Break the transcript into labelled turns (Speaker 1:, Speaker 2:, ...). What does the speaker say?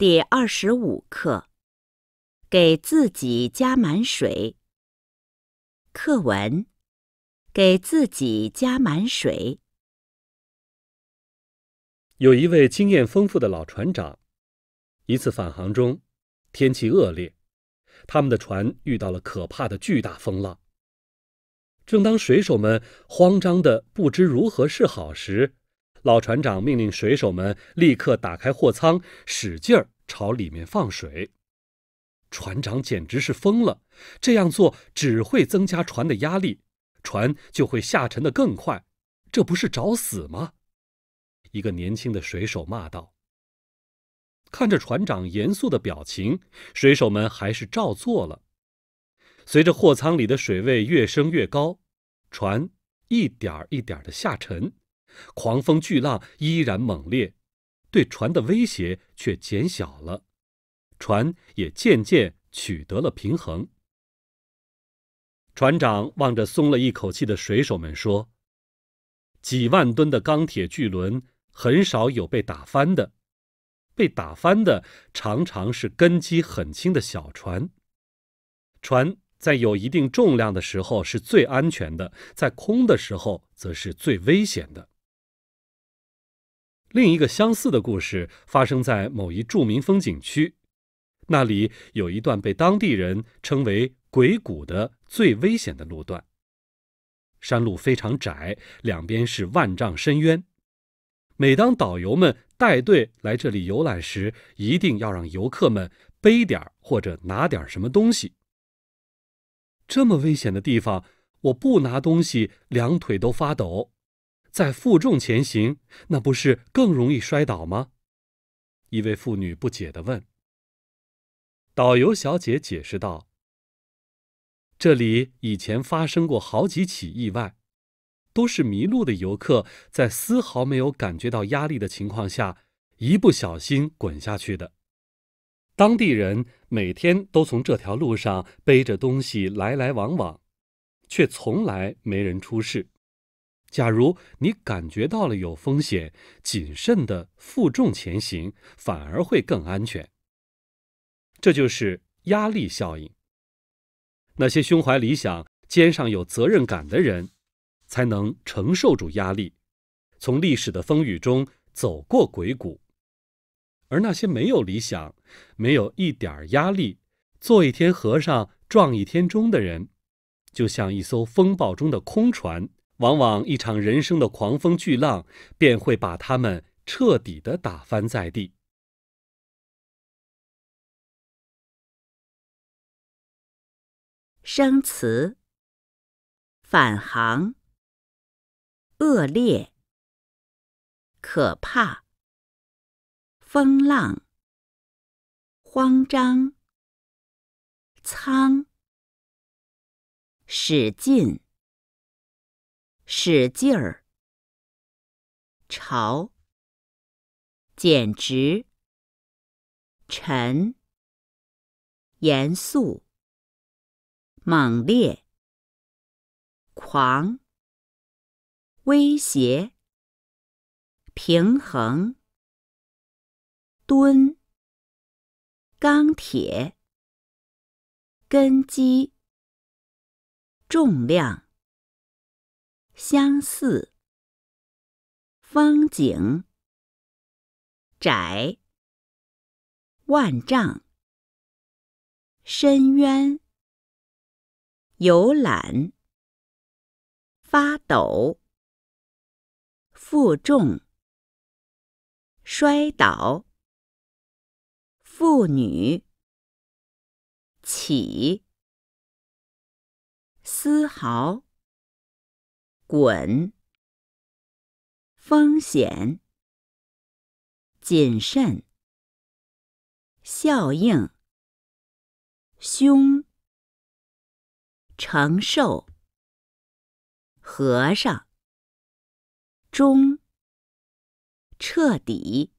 Speaker 1: 第二十五课，给自己加满水。课文：给自
Speaker 2: 己加满水。有一位经验丰富的老船长，一次返航中，天气恶劣，他们的船遇到了可怕的巨大风浪。正当水手们慌张的不知如何是好时，老船长命令水手们立刻打开货舱，使劲儿朝里面放水。船长简直是疯了！这样做只会增加船的压力，船就会下沉的更快，这不是找死吗？一个年轻的水手骂道。看着船长严肃的表情，水手们还是照做了。随着货舱里的水位越升越高，船一点儿一点儿下沉。狂风巨浪依然猛烈，对船的威胁却减小了，船也渐渐取得了平衡。船长望着松了一口气的水手们说：“几万吨的钢铁巨轮很少有被打翻的，被打翻的常常是根基很轻的小船。船在有一定重量的时候是最安全的，在空的时候则是最危险的。”另一个相似的故事发生在某一著名风景区，那里有一段被当地人称为“鬼谷”的最危险的路段。山路非常窄，两边是万丈深渊。每当导游们带队来这里游览时，一定要让游客们背点儿或者拿点儿什么东西。这么危险的地方，我不拿东西，两腿都发抖。在负重前行，那不是更容易摔倒吗？一位妇女不解的问。导游小姐解释道：“这里以前发生过好几起意外，都是迷路的游客在丝毫没有感觉到压力的情况下，一不小心滚下去的。当地人每天都从这条路上背着东西来来往往，却从来没人出事。”假如你感觉到了有风险，谨慎的负重前行，反而会更安全。这就是压力效应。那些胸怀理想、肩上有责任感的人，才能承受住压力，从历史的风雨中走过鬼谷。而那些没有理想、没有一点儿压力，做一天和尚撞一天钟的人，就像一艘风暴中的空船。往往一场人生的狂风巨浪，便会把他们彻底的打翻
Speaker 1: 在地。生词：返航、恶劣、可怕、风浪、慌张、仓、使劲。使劲儿，朝，简直，沉，严肃，猛烈，狂，威胁，平衡，敦，钢铁，根基，重量。相似，风景窄，万丈深渊，游览发抖，负重摔倒，妇女起丝毫。滚，风险，谨慎，效应，胸，承受，和尚，中，彻底。